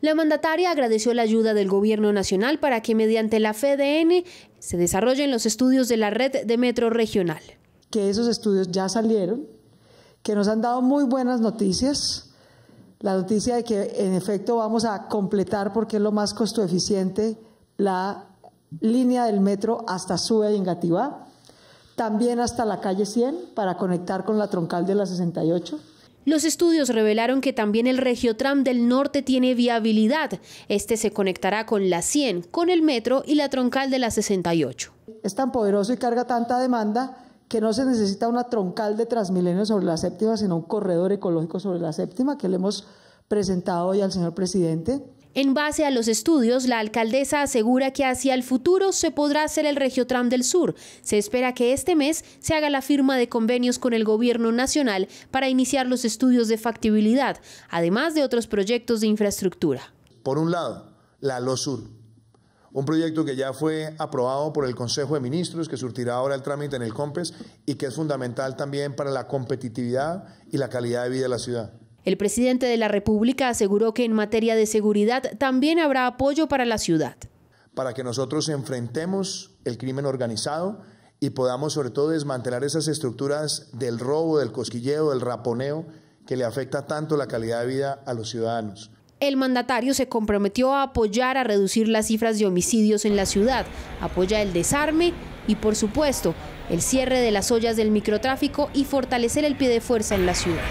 La mandataria agradeció la ayuda del Gobierno Nacional para que mediante la FDN se desarrollen los estudios de la red de metro regional. Que esos estudios ya salieron, que nos han dado muy buenas noticias. La noticia de que en efecto vamos a completar, porque es lo más costo eficiente, la línea del metro hasta sue y Engativá, también hasta la calle 100 para conectar con la troncal de la 68 los estudios revelaron que también el Regiotram del Norte tiene viabilidad. Este se conectará con la 100, con el metro y la troncal de la 68. Es tan poderoso y carga tanta demanda que no se necesita una troncal de Transmilenio sobre la séptima, sino un corredor ecológico sobre la séptima que le hemos presentado hoy al señor presidente. En base a los estudios, la alcaldesa asegura que hacia el futuro se podrá hacer el Regiotram del Sur. Se espera que este mes se haga la firma de convenios con el gobierno nacional para iniciar los estudios de factibilidad, además de otros proyectos de infraestructura. Por un lado, la Lo Sur, un proyecto que ya fue aprobado por el Consejo de Ministros, que surtirá ahora el trámite en el COMPES y que es fundamental también para la competitividad y la calidad de vida de la ciudad. El presidente de la República aseguró que en materia de seguridad también habrá apoyo para la ciudad. Para que nosotros enfrentemos el crimen organizado y podamos sobre todo desmantelar esas estructuras del robo, del cosquilleo, del raponeo que le afecta tanto la calidad de vida a los ciudadanos. El mandatario se comprometió a apoyar a reducir las cifras de homicidios en la ciudad, apoya el desarme y, por supuesto, el cierre de las ollas del microtráfico y fortalecer el pie de fuerza en la ciudad.